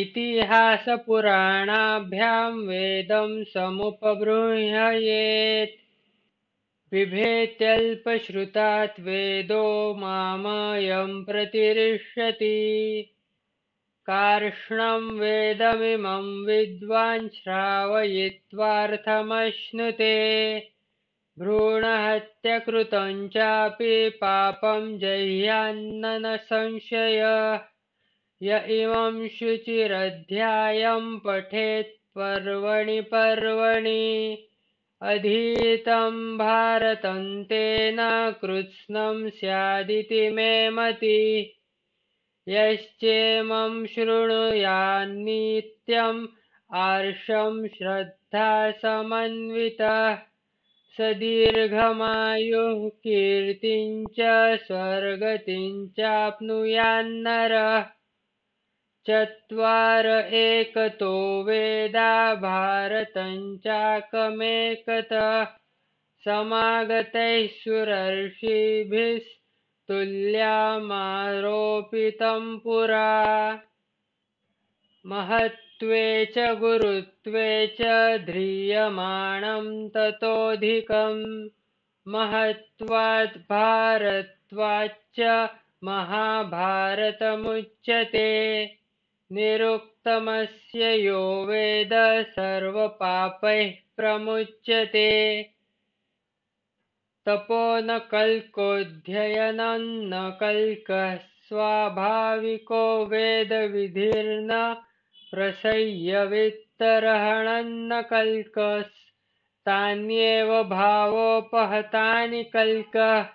इतिहासपुराणाभ्यां वेदं समुपबृंहयेत् बिभेत्यल्पश्रुतात् वेदो मामयं प्रतिरिष्यति कार्ष्णं वेदमिमं विद्वान् श्रावयित्वार्थमश्नुते भ्रूणहत्यकृतं चापि पापं जह्यान्न न य इमं शुचिरध्यायं पठेत् पर्वणि अधीतं भारतं तेन कृत्स्नं स्यादिति मे मति यश्चेमं शृणुयान्नित्यम् आर्षं श्रद्धा समन्वितः सदीर्घमायुः कीर्तिं च स्वर्गतिं चाप्नुयान्नरः चत्वार एकतो वेदा भारतं चाकमेकतः समागतैः सुरर्षिभिस्तुल्यामारोपितं पुरा महत्त्वे च गुरुत्वे च ध्रियमाणं ततोऽधिकं महत्वात् भारत्वाच्च महाभारतमुच्यते निरुक्तमस्य यो वेद सर्वपापैः प्रमुच्यते तपो न कल्कोऽध्ययनं न कल्कः स्वाभाविको वेदविधिर्न प्रसह्य न कल्कस्तान्येव भावोपहतानि कल्कः